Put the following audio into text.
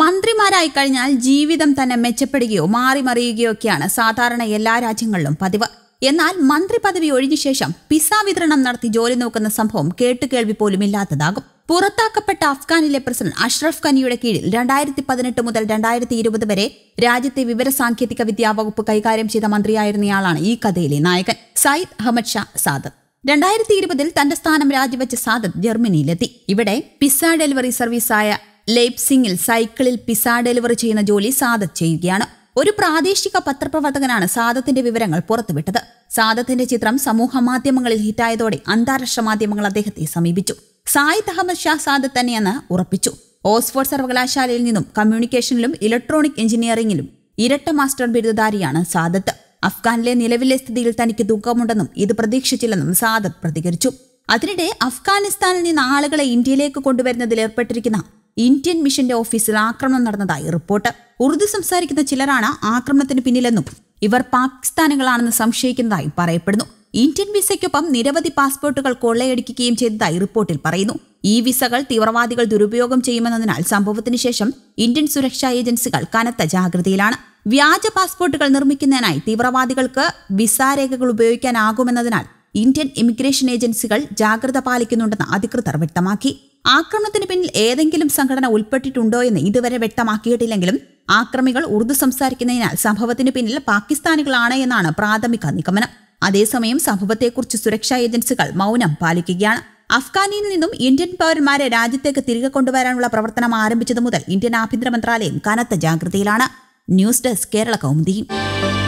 മന്ത്രിമാരായി കഴിഞ്ഞാൽ ജീവിതം തന്നെ മെച്ചപ്പെടുകയോ ഒക്കെയാണ് സാധാരണ എല്ലാ രാജ്യങ്ങളിലും പതിവ് എന്നാൽ മന്ത്രി പദവി ഒഴിഞ്ഞ ശേഷം പിസ വിതരണം നടത്തി ജോലി നോക്കുന്ന സംഭവം കേട്ടുകേൾവി പോലും ഇല്ലാത്തതാകും പുറത്താക്കപ്പെട്ട അഫ്ഗാനിലെ പ്രസിഡന്റ് അഷ്റഫ് ഖനിയുടെ കീഴിൽ രണ്ടായിരത്തി പതിനെട്ട് മുതൽ രണ്ടായിരത്തി ഇരുപത് വരെ രാജ്യത്തെ വിവരസാങ്കേതിക വിദ്യാ വകുപ്പ് കൈകാര്യം ചെയ്ത മന്ത്രിയായിരുന്നയാളാണ് ഈ കഥയിലെ നായകൻ സയ്യിദ് അഹമ്മദ് ഷാ സാദത് രണ്ടായിരത്തി ഇരുപതിൽ തന്റെ സ്ഥാനം രാജിവെച്ച സാദത് ജർമ്മനിയിലെത്തി ഇവിടെ പിസ ഡെലിവറി സർവീസായ ലേപ്സിംഗിൽ സൈക്കിളിൽ പിസ ഡെലിവറി ചെയ്യുന്ന ജോലി സാദത്ത് ചെയ്യുകയാണ് ഒരു പ്രാദേശിക പത്രപ്രവർത്തകനാണ് സാദത്തിന്റെ വിവരങ്ങൾ പുറത്തുവിട്ടത് സാദത്തിന്റെ ചിത്രം സമൂഹ മാധ്യമങ്ങളിൽ ഹിറ്റായതോടെ അന്താരാഷ്ട്ര മാധ്യമങ്ങൾ അദ്ദേഹത്തെ സമീപിച്ചു സായിദ് അഹമ്മദ് ഷാ സാദത്ത് തന്നെയെന്ന് ഉറപ്പിച്ചു ഓക്സ്ഫോർഡ് സർവകലാശാലയിൽ നിന്നും കമ്മ്യൂണിക്കേഷനിലും ഇലക്ട്രോണിക് എഞ്ചിനീയറിംഗിലും ഇരട്ട മാസ്റ്റർ ബിരുദധാരിയാണ് സാദത്ത് അഫ്ഗാനിലെ നിലവിലെ സ്ഥിതിയിൽ തനിക്ക് ദുഃഖമുണ്ടെന്നും ഇത് പ്രതീക്ഷിച്ചില്ലെന്നും സാദത്ത് പ്രതികരിച്ചു അതിനിടെ അഫ്ഗാനിസ്ഥാനിൽ നിന്ന് ആളുകളെ ഇന്ത്യയിലേക്ക് കൊണ്ടുവരുന്നതിൽ ഏർപ്പെട്ടിരിക്കുന്ന ഇന്ത്യൻ മിഷന്റെ ഓഫീസിൽ ആക്രമണം നടന്നതായി റിപ്പോർട്ട് ഉറുദു സംസാരിക്കുന്ന ചിലരാണ് ആക്രമണത്തിന് പിന്നിലെന്നും ഇവർ പാകിസ്ഥാനുകളാണെന്ന് സംശയിക്കുന്നതായി പറയപ്പെടുന്നു ഇന്ത്യൻ വിസയ്ക്കൊപ്പം നിരവധി പാസ്പോർട്ടുകൾ കൊള്ളയടിക്കുകയും ചെയ്തതായി റിപ്പോർട്ടിൽ പറയുന്നു ഈ വിസകൾ തീവ്രവാദികൾ ദുരുപയോഗം ചെയ്യുമെന്നതിനാൽ സംഭവത്തിന് ശേഷം ഇന്ത്യൻ സുരക്ഷാ ഏജൻസികൾ കനത്ത ജാഗ്രതയിലാണ് വ്യാജ പാസ്പോർട്ടുകൾ നിർമ്മിക്കുന്നതിനായി തീവ്രവാദികൾക്ക് വിസ രേഖകൾ ഉപയോഗിക്കാനാകുമെന്നതിനാൽ ഇന്ത്യൻ ഇമിഗ്രേഷൻ ഏജൻസികൾ ജാഗ്രത പാലിക്കുന്നുണ്ടെന്ന് അധികൃതർ വ്യക്തമാക്കി ആക്രമണത്തിന് പിന്നിൽ ഏതെങ്കിലും സംഘടന ഉൾപ്പെട്ടിട്ടുണ്ടോ എന്ന് ഇതുവരെ വ്യക്തമാക്കിയിട്ടില്ലെങ്കിലും ആക്രമികൾ ഉറുദു സംസാരിക്കുന്നതിനാൽ സംഭവത്തിന് പിന്നിൽ പാകിസ്ഥാനികളാണ് എന്നാണ് പ്രാഥമിക നിഗമനം അതേസമയം സംഭവത്തെക്കുറിച്ച് സുരക്ഷാ ഏജൻസികൾ മൗനം പാലിക്കുകയാണ് അഫ്ഗാനിയിൽ നിന്നും ഇന്ത്യൻ പൗരന്മാരെ രാജ്യത്തേക്ക് തിരികെ കൊണ്ടുവരാനുള്ള പ്രവർത്തനം ആരംഭിച്ചതു മുതൽ ഇന്ത്യൻ ആഭ്യന്തര മന്ത്രാലയം കനത്ത ജാഗ്രതയിലാണ് ന്യൂസ് ഡെസ്ക് കേരള കൗമുദിയും